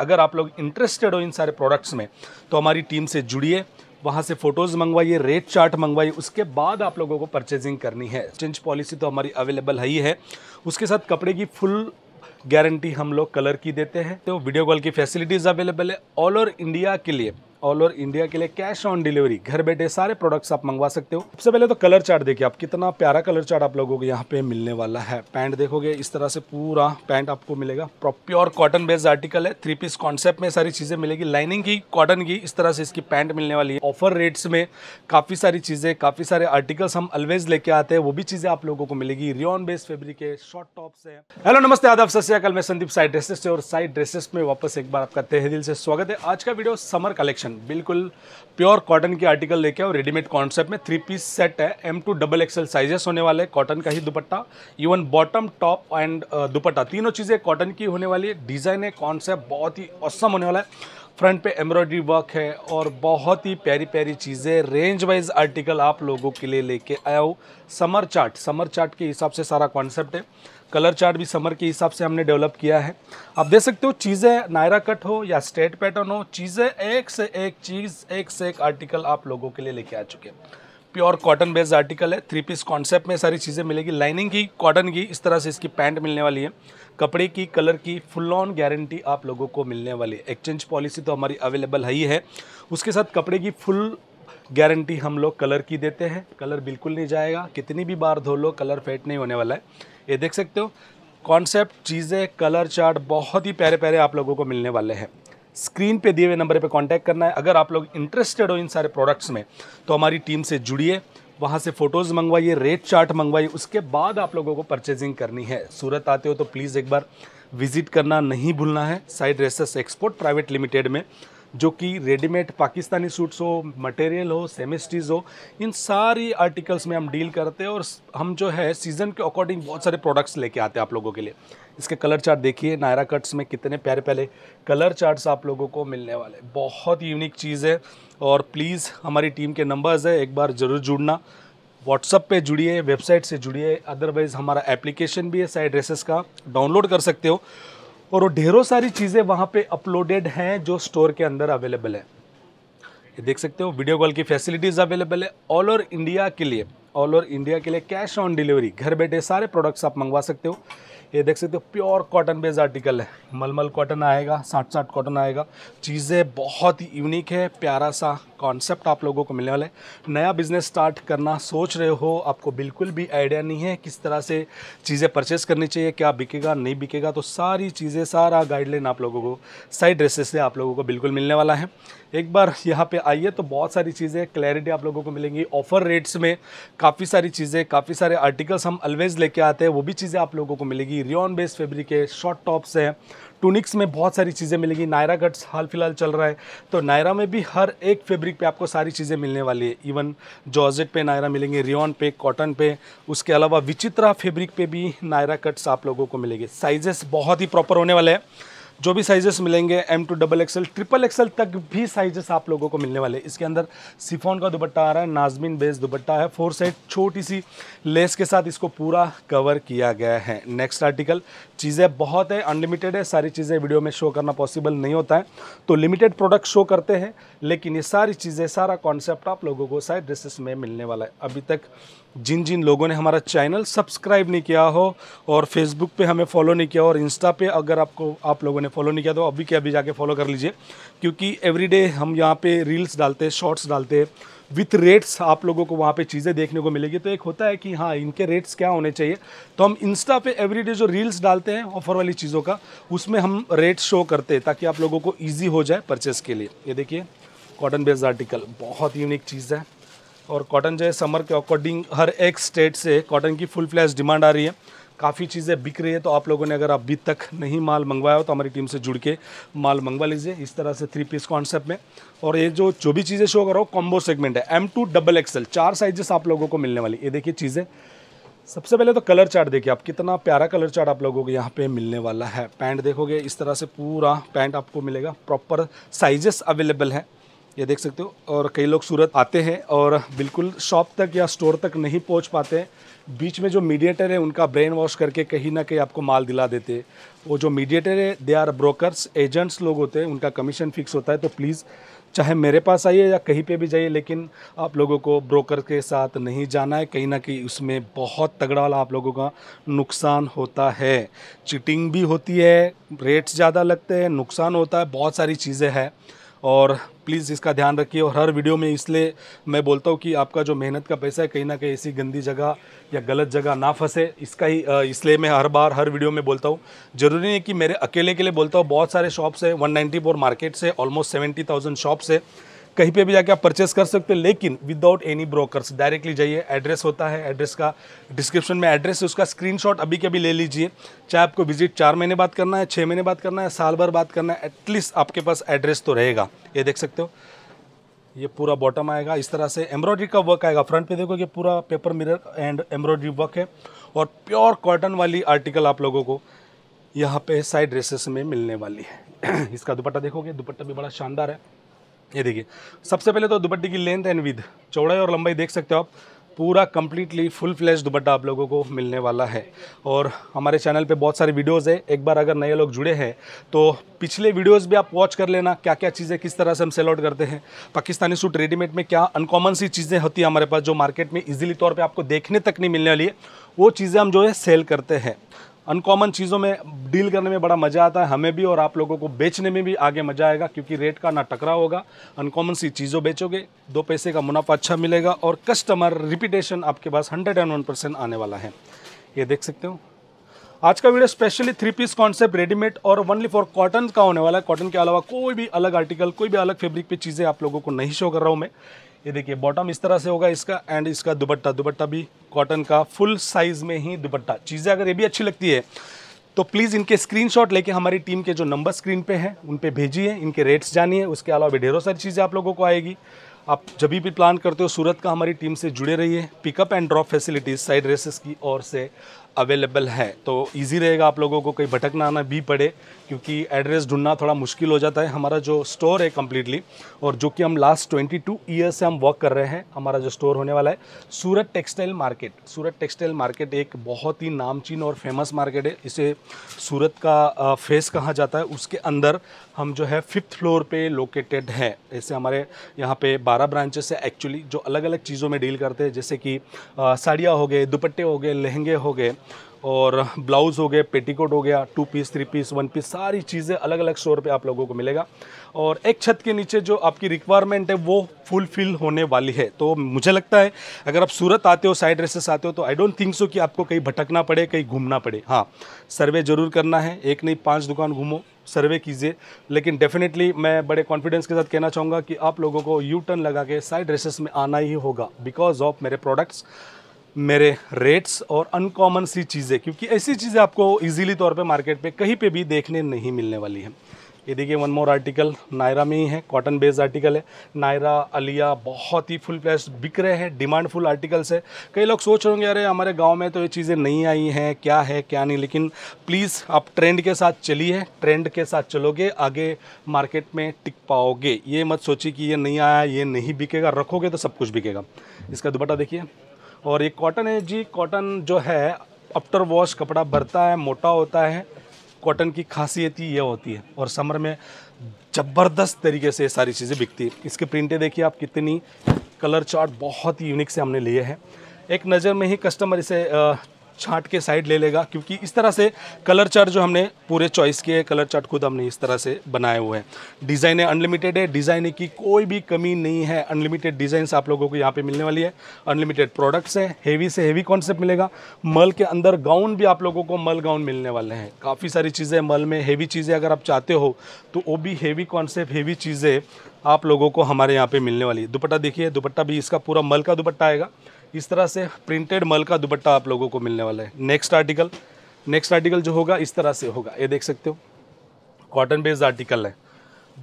अगर आप लोग इंटरेस्टेड हो इन सारे प्रोडक्ट्स में तो हमारी टीम से जुड़िए वहाँ से फ़ोटोज़ मंगवाइए रेट चार्ट मंगवाइए उसके बाद आप लोगों को परचेजिंग करनी है एक्सचेंज पॉलिसी तो हमारी अवेलेबल है ही है उसके साथ कपड़े की फुल गारंटी हम लोग कलर की देते हैं तो वीडियो कॉल की फैसिलिटीज़ अवेलेबल है ऑल ओवर इंडिया के लिए ऑल ओवर इंडिया के लिए कैश ऑन डिलीवरी घर बैठे सारे प्रोडक्ट्स आप मंगवा सकते हो सबसे पहले तो कलर चार्ट देखिए आप कितना प्यारा कलर चार्ट आप लोगों को यहाँ पे मिलने वाला है पैंट देखोगे इस तरह से पूरा पैंट आपको मिलेगा प्योर कॉटन बेस्ड आर्टिकल है थ्री पीस कॉन्सेप्ट में सारी चीजें मिलेगी लाइनिंग की कॉटन की इस तरह से इसकी पैंट मिलने वाली है ऑफर रेट्स में काफी सारी चीजें काफी सारे आर्टिकल्स हम अलवेज लेके आते हैं वो भी चीजें आप लोगों को मिलेगी रियोन बेस्ड फेब्रिक है शॉर्ट टॉप्स है हेलो नमस्ते आदाब सत मैं संदीप साइड ड्रेसेस और साइड ड्रेसेस में वापस एक बार आपका तेहदिल से स्वागत है आज का वीडियो समर कलेक्शन कलेक्शन बिल्कुल प्योर कॉटन के आर्टिकल लेके और रेडीमेड कॉन्सेप्ट में थ्री पीस सेट है M to double XL sizes होने वाले कॉटन का ही दुपट्टा इवन बॉटम टॉप एंड दुपट्टा तीनों चीज़ें कॉटन की होने वाली है डिज़ाइन है कॉन्सेप्ट बहुत ही औसम होने वाला है फ्रंट पे एम्ब्रॉयडरी वर्क है और बहुत ही प्यारी प्यारी चीज़ें रेंज वाइज आर्टिकल आप लोगों के लिए लेके आया हूँ समर चार्ट समर चार्ट के हिसाब से सारा कॉन्सेप्ट है कलर चार्ट भी समर के हिसाब से हमने डेवलप किया है आप देख सकते हो चीज़ें नायरा कट हो या स्ट्रेट पैटर्न हो चीज़ें एक से एक चीज़ एक से एक आर्टिकल आप लोगों के लिए लेके आ चुके हैं प्योर कॉटन बेस्ड आर्टिकल है थ्री पीस कॉन्सेप्ट में सारी चीज़ें मिलेगी लाइनिंग की कॉटन की इस तरह से इसकी पैंट मिलने वाली है कपड़े की कलर की फुल ऑन गारंटी आप लोगों को मिलने वाली है एक्सचेंज पॉलिसी तो हमारी अवेलेबल है ही है उसके साथ कपड़े की फुल गारंटी हम लोग कलर की देते हैं कलर बिल्कुल नहीं जाएगा कितनी भी बार धो लो कलर फेट नहीं होने वाला है ये देख सकते हो कॉन्सेप्ट चीज़ें कलर चार्ट बहुत ही प्यारे प्यारे आप लोगों को मिलने वाले हैं स्क्रीन पे दिए हुए नंबर पे कांटेक्ट करना है अगर आप लोग इंटरेस्टेड हो इन सारे प्रोडक्ट्स में तो हमारी टीम से जुड़िए वहाँ से फ़ोटोज़ मंगवाइए रेट चार्ट मंगवाइए उसके बाद आप लोगों को परचेजिंग करनी है सूरत आते हो तो प्लीज़ एक बार विज़िट करना नहीं भूलना है Side Dresses export private limited में जो कि रेडीमेड पाकिस्तानी सूट्स हो मटेरियल हो सेमिस्ट्रीज हो इन सारी आर्टिकल्स में हम डील करते हैं और हम जो है सीज़न के अकॉर्डिंग बहुत सारे प्रोडक्ट्स लेके आते हैं आप लोगों के लिए इसके कलर चार्ट देखिए नायरा कट्स में कितने प्यारे प्यारे कलर चार्ट्स आप लोगों को मिलने वाले बहुत यूनिक चीज़ है और प्लीज़ हमारी टीम के नंबर्स है एक बार ज़रूर जुड़ना व्हाट्सअप पे जुड़िए वेबसाइट से जुड़िए अदरवाइज़ हमारा एप्लीकेशन भी है साइड ड्रेसेस का डाउनलोड कर सकते हो और वो ढेरों सारी चीज़ें वहाँ पे अपलोडेड हैं जो स्टोर के अंदर अवेलेबल है ये देख सकते हो वीडियो कॉल की फैसिलिटीज़ अवेलेबल है ऑल ओवर इंडिया के लिए ऑल ओवर इंडिया के लिए कैश ऑन डिलीवरी घर बैठे सारे प्रोडक्ट्स आप मंगवा सकते हो ये देख सकते हो प्योर कॉटन बेस्ड आर्टिकल है मलमल कॉटन आएगा साठ साठ कॉटन आएगा चीज़ें बहुत ही यूनिक है प्यारा सा कॉन्सेप्ट आप लोगों को मिलने वाला है नया बिज़नेस स्टार्ट करना सोच रहे हो आपको बिल्कुल भी आइडिया नहीं है किस तरह से चीज़ें परचेस करनी चाहिए क्या बिकेगा नहीं बिकेगा तो सारी चीज़ें सारा गाइडलाइन आप लोगों को साइड ड्रेसेस से आप लोगों को बिल्कुल मिलने वाला है एक बार यहाँ पे आइए तो बहुत सारी चीज़ें क्लैरिटी आप लोगों को मिलेंगी ऑफर रेट्स में काफ़ी सारी चीज़ें काफ़ी सारे आर्टिकल्स हम अलवेज लेके आते हैं वो भी चीज़ें आप लोगों को मिलेगी रियॉन बेस्ड फेब्रिक है शॉर्ट टॉप्स हैं टूनिक्स में बहुत सारी चीज़ें मिलेंगी नायरा कट्स हाल फिलहाल चल रहा है तो नायरा में भी हर एक फेब्रिक पे आपको सारी चीज़ें मिलने वाली है इवन जॉर्जेट पे नायरा मिलेंगे रियॉन पे कॉटन पे उसके अलावा विचित्रा फेब्रिक पे भी नायरा कट्स आप लोगों को मिलेंगे साइजेस बहुत ही प्रॉपर होने वाले हैं जो भी साइजेस मिलेंगे M to double XL triple XL तक भी साइजेस आप लोगों को मिलने वाले इसके अंदर सिफोन का दुपट्टा आ रहा है नाजमिन बेस दुपट्टा है फोर साइड छोटी सी लेस के साथ इसको पूरा कवर किया गया है नेक्स्ट आर्टिकल चीज़ें बहुत है अनलिमिटेड है सारी चीज़ें वीडियो में शो करना पॉसिबल नहीं होता है तो लिमिटेड प्रोडक्ट शो करते हैं लेकिन ये सारी चीज़ें सारा कॉन्सेप्ट आप लोगों को साइड ड्रेसेस में मिलने वाला है अभी तक जिन जिन लोगों ने हमारा चैनल सब्सक्राइब नहीं किया हो और फेसबुक पे हमें फॉलो नहीं किया और इंस्टा पे अगर आपको आप लोगों ने फॉलो नहीं किया तो अभी के अभी जाके फॉलो कर लीजिए क्योंकि एवरीडे हम यहाँ पे रील्स डालते हैं शॉर्ट्स डालते हैं विथ रेट्स आप लोगों को वहाँ पे चीज़ें देखने को मिलेगी तो एक होता है कि हाँ इनके रेट्स क्या होने चाहिए तो हम इंस्टा पे एवरीडे जो रील्स डालते हैं ऑफर वाली चीज़ों का उसमें हम रेट शो करते हैं ताकि आप लोगों को ईजी हो जाए परचेस के लिए ये देखिए कॉटन बेस्ड आर्टिकल बहुत यूनिक चीज़ है और कॉटन जो है समर के अकॉर्डिंग हर एक स्टेट से कॉटन की फुल फ्लैश डिमांड आ रही है काफ़ी चीज़ें बिक रही है तो आप लोगों ने अगर अभी तक नहीं माल मंगवाया हो तो हमारी टीम से जुड़ के माल मंगवा लीजिए इस तरह से थ्री पीस कॉन्सेप्ट में और ये जो जो भी चीज़ें शो करो कॉम्बो सेगमेंट है एम टू डबल एक्सएल चार साइजेस आप लोगों को मिलने वाली ये देखिए चीज़ें सबसे पहले तो कलर चार्ट देखिए आप कितना प्यारा कलर चार्ट आप लोगों को यहाँ पे मिलने वाला है पैंट देखोगे इस तरह से पूरा पैंट आपको मिलेगा प्रॉपर साइजेस अवेलेबल है ये देख सकते हो और कई लोग सूरत आते हैं और बिल्कुल शॉप तक या स्टोर तक नहीं पहुंच पाते बीच में जो मीडिएटर है उनका ब्रेन वॉश करके कहीं ना कहीं आपको माल दिला देते वो जो मीडिएटर है दे आर ब्रोकर्स एजेंट्स लोग होते हैं उनका कमीशन फिक्स होता है तो प्लीज़ चाहे मेरे पास आइए या कहीं पे भी जाइए लेकिन आप लोगों को ब्रोकर के साथ नहीं जाना है कहीं ना कहीं उसमें बहुत तगड़ा वाला आप लोगों का नुकसान होता है चिटिंग भी होती है रेट्स ज़्यादा लगते हैं नुकसान होता है बहुत सारी चीज़ें हैं और प्लीज़ इसका ध्यान रखिए और हर वीडियो में इसलिए मैं बोलता हूँ कि आपका जो मेहनत का पैसा है कहीं ना कहीं ऐसी गंदी जगह या गलत जगह ना फंसे इसका ही इसलिए मैं हर बार हर वीडियो में बोलता हूँ ज़रूरी नहीं कि मेरे अकेले के लिए बोलता हूँ बहुत सारे शॉप्स हैं वन मार्केट से ऑलमोस्ट सेवेंटी शॉप्स है कहीं पे भी जाके आप परचेस कर सकते हो लेकिन विदाउट एनी ब्रोकर्स डायरेक्टली जाइए एड्रेस होता है एड्रेस का डिस्क्रिप्शन में एड्रेस है उसका स्क्रीनशॉट अभी के अभी ले लीजिए चाहे आपको विजिट चार महीने बाद करना है छः महीने बाद करना है साल भर बात करना है एटलीस्ट आपके पास एड्रेस तो रहेगा ये देख सकते हो ये पूरा बॉटम आएगा इस तरह से एम्ब्रॉयडरी का वर्क आएगा फ्रंट पे देखो कि पूरा paper mirror and embroidery work है और प्योर कॉटन वाली आर्टिकल आप लोगों को यहाँ पे साइड ड्रेसेस में मिलने वाली है इसका दुपट्टा देखोगे दुपट्टा भी बड़ा शानदार है ये देखिए सबसे पहले तो दुपट्टे की लेंथ एंड विद चौड़ाई और लंबाई देख सकते हो आप पूरा कम्प्लीटली फुल फ्लैश दुपट्टा आप लोगों को मिलने वाला है और हमारे चैनल पे बहुत सारे वीडियोस है एक बार अगर नए लोग जुड़े हैं तो पिछले वीडियोस भी आप वॉच कर लेना क्या क्या चीज़ें किस तरह से हम सेल आउट करते हैं पाकिस्तानी सूट रेडीमेड में क्या अनकॉमन सी चीज़ें होती है हमारे पास जो मार्केट में ईजिली तौर पर आपको देखने तक नहीं मिलने वाली है वो चीज़ें हम जो है सेल करते हैं अनकॉमन चीज़ों में डील करने में बड़ा मज़ा आता है हमें भी और आप लोगों को बेचने में भी आगे मज़ा आएगा क्योंकि रेट का ना टकरा होगा अनकॉमन सी चीज़ों बेचोगे दो पैसे का मुनाफा अच्छा मिलेगा और कस्टमर रिपीटेशन आपके पास हंड्रेड एंड वन परसेंट आने वाला है ये देख सकते हो आज का video specially three piece concept readymade और वनली फॉर कॉटन का होने वाला है कॉटन के अलावा कोई भी अलग आर्टिकल कोई भी अलग फेब्रिक पे चीज़ें आप लोगों को नहीं शो कर रहा हूँ मैं ये देखिए बॉटम इस तरह से होगा इसका एंड इसका दुपट्टा दुपट्टा भी कॉटन का फुल साइज़ में ही दुपट्टा चीज़ें अगर ये भी अच्छी लगती है तो प्लीज़ इनके स्क्रीनशॉट लेके हमारी टीम के जो नंबर स्क्रीन पे हैं उन पे भेजिए इनके रेट्स जानिए उसके अलावा भी ढेरों सारी चीज़ें आप लोगों को आएगी आप जब भी प्लान करते हो सूरत का हमारी टीम से जुड़े रहिए pickup and drop facilities Side Dresses की ओर से अवेलेबल है तो इजी रहेगा आप लोगों को कहीं भटकना आना भी पड़े क्योंकि एड्रेस ढूंढना थोड़ा मुश्किल हो जाता है हमारा जो स्टोर है कम्प्लीटली और जो कि हम लास्ट टू ईयर्स से हम वर्क कर रहे हैं हमारा जो स्टोर होने वाला है Surat textile market Surat textile market एक बहुत ही नामचीन और फेमस मार्केट है इसे सूरत का फेस कहा जाता है उसके अंदर हम जो है फिफ्थ फ्लोर पर लोकेटेड है ऐसे हमारे यहाँ पे बारह ब्रांचेस है एक्चुअली जो अलग अलग चीज़ों में डील करते हैं जैसे कि साड़ियाँ हो गए दुपट्टे हो गए लहंगे हो गए और ब्लाउज़ हो गए पेटीकोट हो गया two piece three piece one piece सारी चीज़ें अलग अलग स्टोर पे आप लोगों को मिलेगा और एक छत के नीचे जो आपकी रिक्वायरमेंट है वो फुलफिल होने वाली है तो मुझे लगता है अगर आप सूरत आते हो साइड रेसेस आते हो तो आई डोंट थिंक सो कि आपको कहीं भटकना पड़े कहीं घूमना पड़े हाँ सर्वे ज़रूर करना है एक नहीं पाँच दुकान घूमो सर्वे कीजिए लेकिन डेफिनेटली मैं बड़े कॉन्फिडेंस के साथ कहना चाहूँगा कि आप लोगों को यू टर्न लगा के साइड रेसेस में आना ही होगा बिकॉज ऑफ मेरे प्रोडक्ट्स मेरे रेट्स और अनकॉमन सी चीज़ें क्योंकि ऐसी चीज़ें आपको इजीली तौर पे मार्केट पे कहीं पे भी देखने नहीं मिलने वाली है ये देखिए वन मोर आर्टिकल नायरा में ही है कॉटन बेस्ड आर्टिकल है नायरा अलिया बहुत ही फुल प्लेस बिक रहे हैं डिमांडफुल आर्टिकल्स है कई लोग सोच रहे होंगे अरे हमारे गांव में तो ये चीज़ें नहीं आई हैं क्या है क्या नहीं लेकिन प्लीज़ आप ट्रेंड के साथ चलिए ट्रेंड के साथ चलोगे आगे मार्केट में टिक पाओगे ये मत सोचिए कि ये नहीं आया ये नहीं बिकेगा रखोगे तो सब कुछ बिकेगा इसका दुपट्टा देखिए और ये कॉटन है जी कॉटन जो है आफ्टर वॉश कपड़ा भरता है मोटा होता है कॉटन की खासियत ही यह होती है और समर में ज़बरदस्त तरीके से ये सारी चीज़ें बिकती है इसके प्रिंटें देखिए आप कितनी कलर चार्ट बहुत ही यूनिक से हमने लिए हैं एक नज़र में ही कस्टमर इसे छांट के साइड ले लेगा क्योंकि इस तरह से कलर चार्ट जो हमने पूरे चॉइस किए कलर चार्ट खुद हमने इस तरह से बनाए हुए हैं डिज़ाइने अनलिमिटेड है डिज़ाइन की कोई भी कमी नहीं है अनलिमिटेड डिज़ाइंस आप लोगों को यहाँ पे मिलने वाली है अनलिमिटेड प्रोडक्ट्स हैं हेवी से हेवी कॉन्सेप्ट मिलेगा मल के अंदर गाउन भी आप लोगों को मल गाउन मिलने वाले हैं काफ़ी सारी चीज़ें मल में हेवी चीज़ें अगर आप चाहते हो तो वो भी हेवी कॉन्सेप्ट हेवी चीज़ें आप लोगों को हमारे यहाँ पे मिलने वाली है दुपट्टा देखिए दुपट्टा भी इसका पूरा मल का दुपट्टा आएगा इस तरह से प्रिंटेड मल का दुपट्टा आप लोगों को मिलने वाला है नेक्स्ट आर्टिकल नेक्स्ट आर्टिकल जो होगा इस तरह से होगा ये देख सकते हो कॉटन बेस्ड आर्टिकल है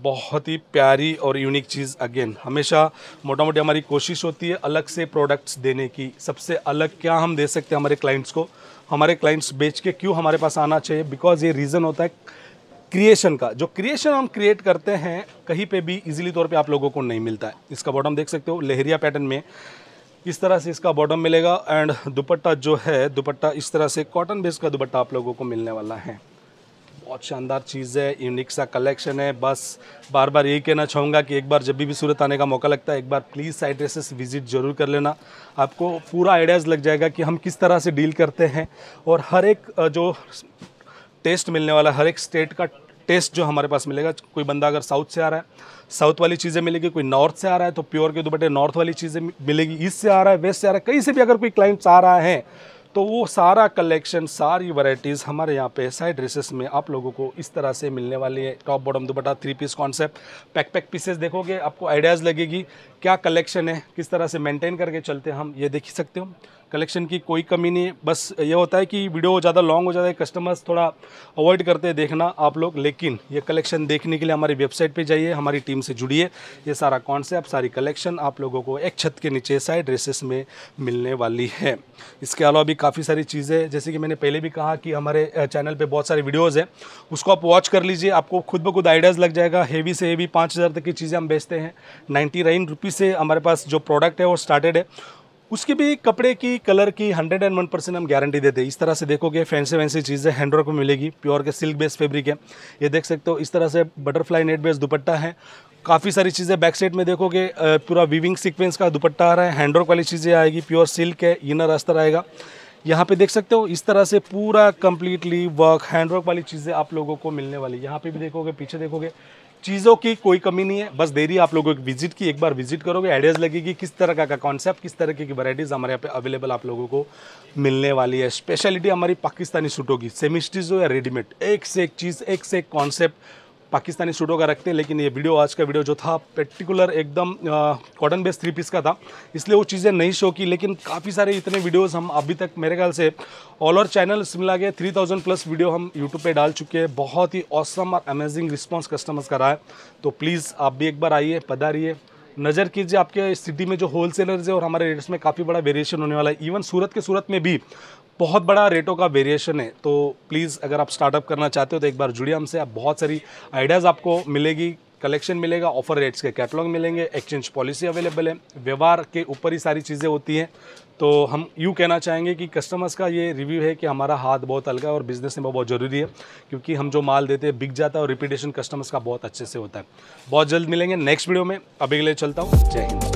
बहुत ही प्यारी और यूनिक चीज़ अगेन हमेशा मोटा मोटी हमारी कोशिश होती है अलग से प्रोडक्ट्स देने की सबसे अलग क्या हम दे सकते हैं हमारे क्लाइंट्स को हमारे क्लाइंट्स बेच के क्यों हमारे पास आना चाहिए बिकॉज ये रीज़न होता है क्रिएशन का जो क्रिएशन हम क्रिएट करते हैं कहीं पे भी इजीली तौर पे आप लोगों को नहीं मिलता है इसका बॉटम देख सकते हो लहरिया पैटर्न में इस तरह से इसका बॉटम मिलेगा एंड दुपट्टा जो है दुपट्टा इस तरह से कॉटन बेस का दुपट्टा आप लोगों को मिलने वाला है बहुत शानदार चीज़ है यूनिक सा कलेक्शन है बस बार बार यही कहना चाहूँगा कि एक बार जब भी सूरत आने का मौका लगता है एक बार प्लीज़ साइड ड्रेसेस विजिट ज़रूर कर लेना आपको पूरा आइडियाज़ लग जाएगा कि हम किस तरह से डील करते हैं और हर एक जो टेस्ट मिलने वाला हर एक स्टेट का टेस्ट जो हमारे पास मिलेगा कोई बंदा अगर साउथ से आ रहा है साउथ वाली चीज़ें मिलेगी कोई नॉर्थ से आ रहा है तो प्योर के दुपट्टे नॉर्थ वाली चीज़ें मिलेगी ईस्ट से आ रहा है वेस्ट से आ रहा है कहीं से भी अगर कोई क्लाइंट्स आ रहा है तो वो सारा कलेक्शन सारी वैरायटीज़ हमारे यहाँ पे साइड ड्रेसेस में आप लोगों को इस तरह से मिलने वाली है टॉप बॉटम दुपट्टा three piece concept pack pack pieces देखोगे आपको आइडियाज़ लगेगी क्या कलेक्शन है किस तरह से मेंटेन करके चलते हम ये देख सकते हो कलेक्शन की कोई कमी नहीं है बस ये होता है कि वीडियो ज़्यादा लॉन्ग हो जाता है कस्टमर्स थोड़ा अवॉइड करते हैं देखना आप लोग लेकिन ये कलेक्शन देखने के लिए हमारी वेबसाइट पे जाइए हमारी टीम से जुड़िए ये सारा कॉन्सेप्ट सारी कलेक्शन आप लोगों को एक छत के नीचे साइड ड्रेसेस में मिलने वाली है इसके अलावा भी काफ़ी सारी चीज़ें जैसे कि मैंने पहले भी कहा कि हमारे चैनल पर बहुत सारी वीडियोज़ हैं उसको आप वॉच कर लीजिए आपको खुद ब खुद आइडियाज़ लग जाएगा हेवी से हेवी पाँच तक की चीज़ें हम बेचते हैं नाइन्टी नाइन रुपीज़ से हमारे पास जो प्रोडक्ट है वो स्टार्टेड है उसके भी कपड़े की कलर की हंड्रेड एंड वन परसेंट हम गारंटी देते हैं इस तरह से देखोगे फैंसी वैंसी चीज़ें हैंडवर्क में मिलेगी प्योर के सिल्क बेस्ड फैब्रिक है ये देख सकते हो इस तरह से बटरफ्लाई नेट बेस्ड दुपट्टा है काफ़ी सारी चीज़ें बैक साइड में देखोगे पूरा वीविंग सीक्वेंस का दुपट्टा आ रहा है हैंडवर्क वाली चीज़ें आएगी प्योर सिल्क है इनर अस्तर आएगा यहाँ पे देख सकते हो इस तरह से पूरा कम्प्लीटली वर्क हैंडवर्क वाली चीज़ें आप लोगों को मिलने वाली यहाँ पे भी देखोगे पीछे देखोगे चीज़ों की कोई कमी नहीं है बस देरी आप लोगों को विजिट की एक बार विजिट करोगे आइडियाज़ लगेगी किस तरह का कॉन्सेप्ट किस तरह की वैराइटीज़ हमारे यहाँ पे अवेलेबल आप लोगों को मिलने वाली है स्पेशलिटी हमारी पाकिस्तानी सूटों की सेमिस्टीज़ हो या रेडीमेड एक से एक चीज़ एक से एक कॉन्सेप्ट पाकिस्तानी सूटों का रखते हैं लेकिन ये वीडियो आज का वीडियो जो था पर्टिकुलर एकदम कॉटन बेस्ड थ्री पीस का था इसलिए वो चीज़ें नहीं शो की लेकिन काफ़ी सारे इतने वीडियोस हम अभी तक मेरे ख्याल से ऑल ओवर चैनल मिला के 3000 प्लस वीडियो हम यूट्यूब पे डाल चुके हैं बहुत ही औसम और अमेजिंग रिस्पॉन्स कस्टमर्स का रहा है तो प्लीज़ आप भी एक बार आइए पधारिए नज़र कीजिए आपके सिटी में जो होल सेलर्स है और हमारे रेट्स में काफ़ी बड़ा वेरिएशन होने वाला है इवन सूरत के सूरत में भी बहुत बड़ा रेटों का वेरिएशन है तो प्लीज़ अगर आप स्टार्टअप करना चाहते हो तो एक बार जुड़िए हमसे आप बहुत सारी आइडियाज़ आपको मिलेगी कलेक्शन मिलेगा ऑफर रेट्स के कैटलॉग मिलेंगे एक्सचेंज पॉलिसी अवेलेबल है व्यवहार के ऊपर ही सारी चीज़ें होती हैं तो हम यूँ कहना चाहेंगे कि कस्टमर्स का ये रिव्यू है कि हमारा हाथ बहुत अलगा है और बिज़नेस में बहुत ज़रूरी है क्योंकि हम जो माल देते हैं बिक जाता है और रिपीटेशन कस्टमर्स का बहुत अच्छे से होता है बहुत जल्द मिलेंगे नेक्स्ट वीडियो में अभी के लिए चलता हूँ जय हिंद